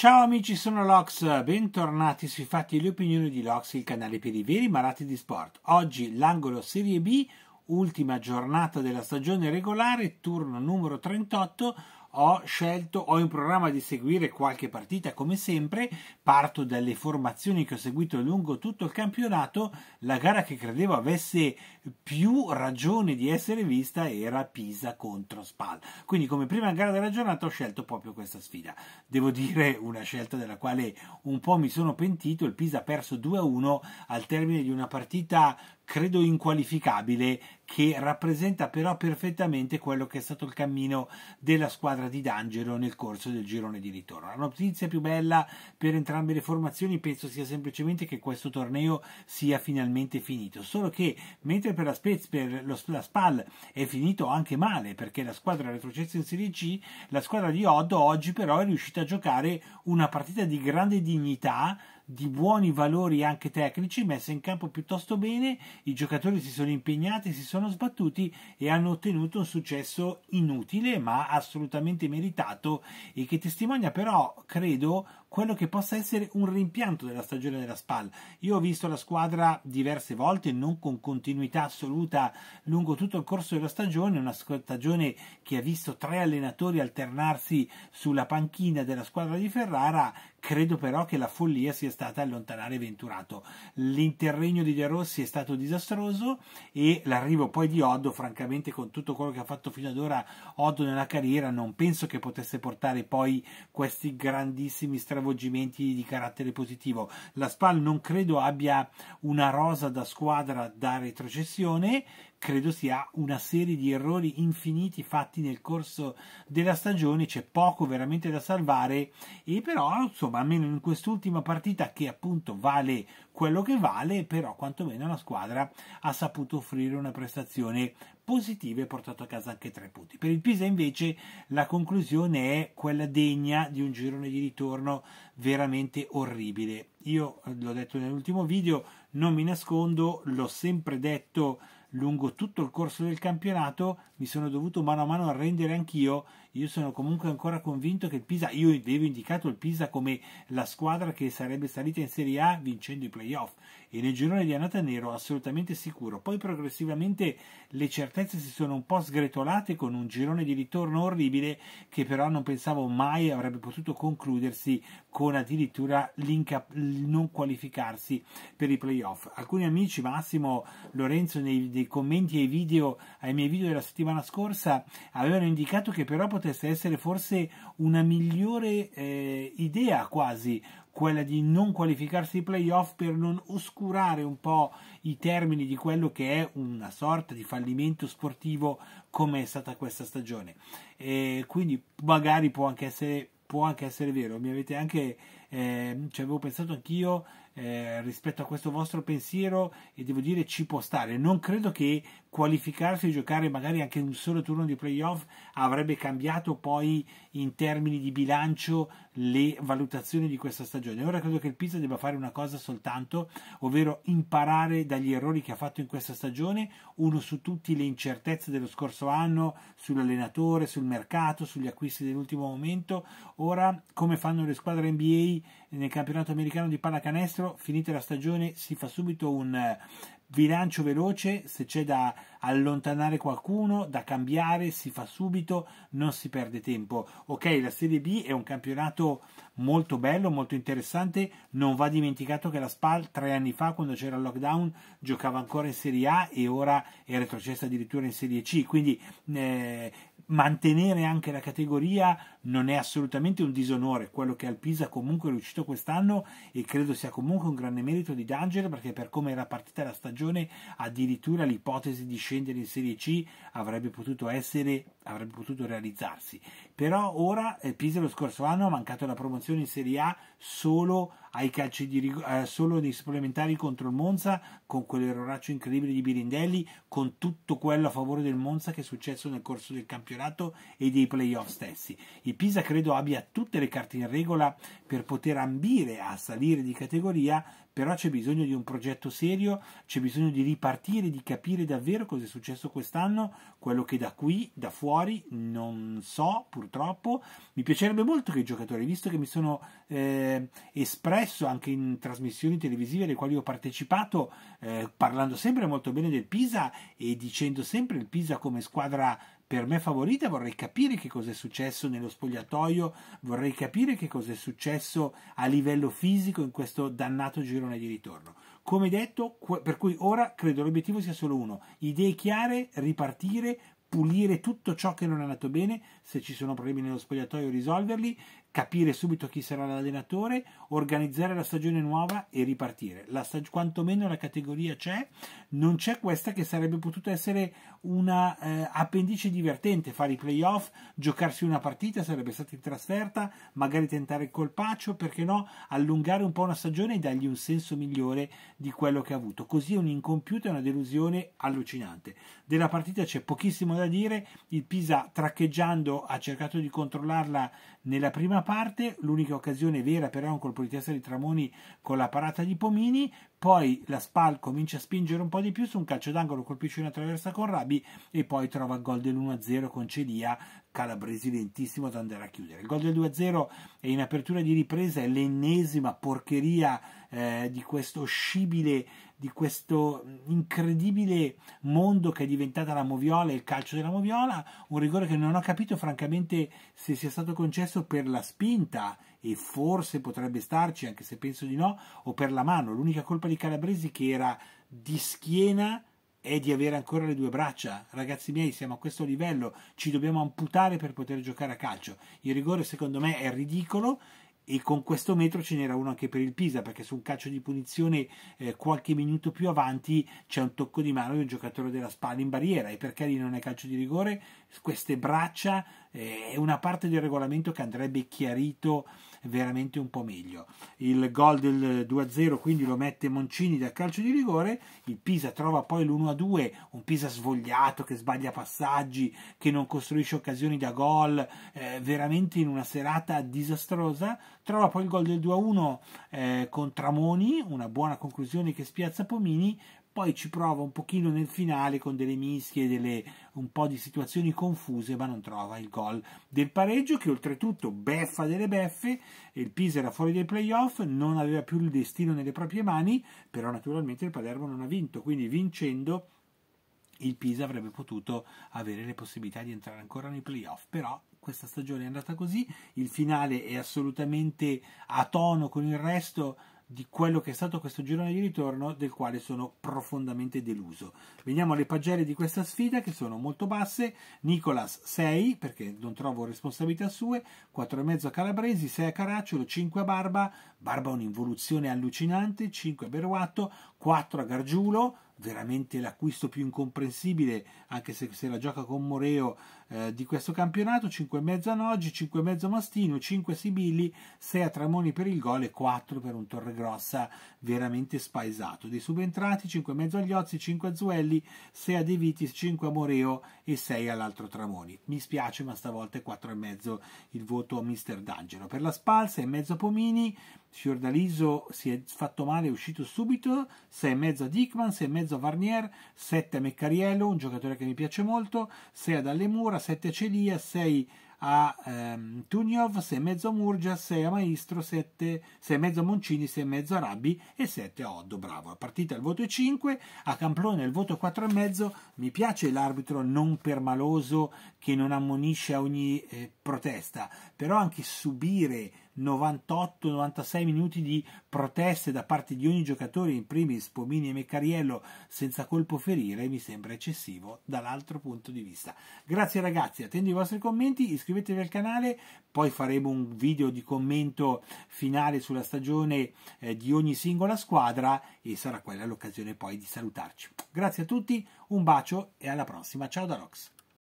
Ciao amici, sono Lox, bentornati sui fatti e le opinioni di Lox, il canale per i veri malati di sport. Oggi l'angolo Serie B, ultima giornata della stagione regolare, turno numero 38, ho scelto, ho in programma di seguire qualche partita come sempre, parto dalle formazioni che ho seguito lungo tutto il campionato, la gara che credevo avesse più ragione di essere vista era Pisa contro Spal. Quindi come prima gara della giornata ho scelto proprio questa sfida. Devo dire una scelta della quale un po' mi sono pentito, il Pisa ha perso 2-1 al termine di una partita credo inqualificabile, che rappresenta però perfettamente quello che è stato il cammino della squadra di D'Angelo nel corso del girone di ritorno. La notizia più bella per entrambe le formazioni penso sia semplicemente che questo torneo sia finalmente finito, solo che mentre per la Spez, per lo, la Spal è finito anche male perché la squadra retrocessa in Serie C, la squadra di Oddo oggi però è riuscita a giocare una partita di grande dignità di buoni valori anche tecnici, messa in campo piuttosto bene, i giocatori si sono impegnati, si sono sbattuti e hanno ottenuto un successo inutile ma assolutamente meritato e che testimonia però, credo, quello che possa essere un rimpianto della stagione della SPAL. Io ho visto la squadra diverse volte, non con continuità assoluta lungo tutto il corso della stagione, una stagione che ha visto tre allenatori alternarsi sulla panchina della squadra di Ferrara, credo però che la follia sia stata stata allontanare Venturato. L'interregno di De Rossi è stato disastroso e l'arrivo poi di Oddo, francamente con tutto quello che ha fatto fino ad ora Oddo nella carriera, non penso che potesse portare poi questi grandissimi stravolgimenti di carattere positivo. La Spal non credo abbia una rosa da squadra da retrocessione, credo sia una serie di errori infiniti fatti nel corso della stagione, c'è poco veramente da salvare e però insomma almeno in quest'ultima partita che appunto vale quello che vale, però quantomeno la squadra ha saputo offrire una prestazione positiva e portato a casa anche tre punti. Per il Pisa invece la conclusione è quella degna di un girone di ritorno veramente orribile. Io eh, l'ho detto nell'ultimo video, non mi nascondo, l'ho sempre detto lungo tutto il corso del campionato mi sono dovuto mano a mano arrendere anch'io. Io sono comunque ancora convinto che il Pisa, io avevo indicato il Pisa come la squadra che sarebbe salita in Serie A vincendo i playoff e nel girone di Anata Nero assolutamente sicuro. Poi progressivamente le certezze si sono un po' sgretolate con un girone di ritorno orribile che però non pensavo mai avrebbe potuto concludersi con addirittura il non qualificarsi per i playoff. Alcuni amici, Massimo, Lorenzo, nei, nei commenti ai, video, ai miei video della settimana scorsa avevano indicato che però potesse essere forse una migliore eh, idea quasi quella di non qualificarsi ai playoff per non oscurare un po' i termini di quello che è una sorta di fallimento sportivo come è stata questa stagione. E quindi magari può anche essere, può anche essere vero, mi avete anche, eh, ci avevo pensato anch'io. Eh, rispetto a questo vostro pensiero e devo dire ci può stare. Non credo che qualificarsi e giocare magari anche un solo turno di playoff avrebbe cambiato poi in termini di bilancio le valutazioni di questa stagione. Ora credo che il Pisa debba fare una cosa soltanto, ovvero imparare dagli errori che ha fatto in questa stagione, uno su tutti le incertezze dello scorso anno sull'allenatore, sul mercato, sugli acquisti dell'ultimo momento. Ora, come fanno le squadre NBA nel campionato americano di pallacanestro, finita la stagione si fa subito un vi lancio veloce, se c'è da allontanare qualcuno, da cambiare, si fa subito, non si perde tempo. Ok, la Serie B è un campionato molto bello, molto interessante, non va dimenticato che la Spal tre anni fa, quando c'era il lockdown, giocava ancora in Serie A e ora è retrocessa addirittura in Serie C, quindi eh, mantenere anche la categoria non è assolutamente un disonore, quello che al Pisa comunque è riuscito quest'anno e credo sia comunque un grande merito di D'Angelo perché per come era partita la stagione addirittura l'ipotesi di scendere in Serie C avrebbe potuto essere avrebbe potuto realizzarsi. Però ora eh, Pisa lo scorso anno ha mancato la promozione in Serie A solo ai calci di rig- eh, solo nei supplementari contro il Monza con quell'erroraccio incredibile di Birindelli, con tutto quello a favore del Monza che è successo nel corso del campionato e dei playoff stessi. Il Pisa credo abbia tutte le carte in regola per poter ambire a salire di categoria, però c'è bisogno di un progetto serio, c'è bisogno di ripartire, di capire davvero cosa è successo quest'anno, quello che da qui, da fuori, non so purtroppo. Mi piacerebbe molto che i giocatori, visto che mi sono eh, espresso anche in trasmissioni televisive alle quali ho partecipato, eh, parlando sempre molto bene del Pisa e dicendo sempre il Pisa come squadra per me favorita, vorrei capire che cosa è successo nello spogliatoio, vorrei capire che cosa è successo a livello fisico in questo dannato girone di ritorno. Come detto, per cui ora credo l'obiettivo sia solo uno, idee chiare, ripartire, pulire tutto ciò che non è andato bene, se ci sono problemi nello spogliatoio risolverli capire subito chi sarà l'allenatore, organizzare la stagione nuova e ripartire. La stag- quantomeno la categoria c'è, non c'è questa che sarebbe potuta essere una eh, appendice divertente, fare i playoff, giocarsi una partita, sarebbe stata in trasferta, magari tentare il colpaccio, perché no, allungare un po' una stagione e dargli un senso migliore di quello che ha avuto. Così è un'incompiuta e una delusione allucinante. Della partita c'è pochissimo da dire, il Pisa traccheggiando ha cercato di controllarla nella prima prima parte l'unica occasione vera per un colpo di testa di Tramoni con la parata di Pomini, poi la Spal comincia a spingere un po' di più su un calcio d'angolo, colpisce una traversa con Rabi e poi trova il gol dell'1-0 con Celia, calabresi lentissimo ad andare a chiudere. Il gol del 2-0 è in apertura di ripresa, è l'ennesima porcheria eh, di questo scibile di questo incredibile mondo che è diventata la Moviola e il calcio della Moviola, un rigore che non ho capito francamente se sia stato concesso per la spinta e forse potrebbe starci, anche se penso di no, o per la mano. L'unica colpa di Calabresi che era di schiena è di avere ancora le due braccia. Ragazzi miei, siamo a questo livello, ci dobbiamo amputare per poter giocare a calcio. Il rigore secondo me è ridicolo e con questo metro ce n'era uno anche per il Pisa perché su un calcio di punizione eh, qualche minuto più avanti c'è un tocco di mano di un giocatore della Spalla in barriera e perché lì non è calcio di rigore queste braccia eh, è una parte del regolamento che andrebbe chiarito veramente un po' meglio. Il gol del 2-0 quindi lo mette Moncini dal calcio di rigore, il Pisa trova poi l'1-2, un Pisa svogliato che sbaglia passaggi, che non costruisce occasioni da gol, eh, veramente in una serata disastrosa, trova poi il gol del 2-1 eh, con Tramoni, una buona conclusione che spiazza Pomini, poi ci prova un pochino nel finale con delle mischie, delle, un po' di situazioni confuse, ma non trova il gol del pareggio che oltretutto beffa delle beffe, il Pisa era fuori dai playoff, non aveva più il destino nelle proprie mani, però naturalmente il Palermo non ha vinto, quindi vincendo il Pisa avrebbe potuto avere le possibilità di entrare ancora nei playoff, però questa stagione è andata così, il finale è assolutamente a tono con il resto di quello che è stato questo girone di ritorno del quale sono profondamente deluso. Veniamo alle pagelle di questa sfida che sono molto basse, Nicolas 6 perché non trovo responsabilità sue, 4,5 a Calabresi, 6 a Caracciolo, 5 a Barba, Barba un'involuzione allucinante, 5 a Beruatto, 4 a Gargiulo, veramente l'acquisto più incomprensibile anche se, se la gioca con Moreo eh, di questo campionato, 5,5 Noggi, 5,5 Mastino, 5 a Sibilli, 6 a Tramoni per il gol e 4 per un Torregrossa veramente spaesato. Dei subentrati 5,5 Agliozzi, 5 a Zuelli, 6 a De Vitis, 5 a Moreo e 6 all'altro Tramoni. Mi spiace ma stavolta è 4,5 il voto a Mister D'Angelo. Per la Spalsa è mezzo a Pomini, Fiordaliso si è fatto male, è uscito subito, 6,5 a Dickman, 6,5 a Varnier, 7 a Meccariello, un giocatore che mi piace molto, 6 ad Allemura, 7 Celia, 6 a ehm, Tuniov, 6 mezzo a Murgia, 6 a Maestro, 7, 6 mezzo a Moncini, 6 mezzo a Rabbi e 7 a Oddo. Bravo, a partita il voto è 5, a Camplone il voto è 4 e mezzo. Mi piace l'arbitro non permaloso che non ammonisce a ogni eh, protesta, però anche subire 98-96 minuti di proteste da parte di ogni giocatore, in primis Pomini e Meccariello senza colpo ferire, mi sembra eccessivo dall'altro punto di vista. Grazie ragazzi, attendo i vostri commenti, iscrivetevi al canale, poi faremo un video di commento finale sulla stagione eh, di ogni singola squadra e sarà quella l'occasione poi di salutarci. Grazie a tutti, un bacio e alla prossima, ciao da Rox.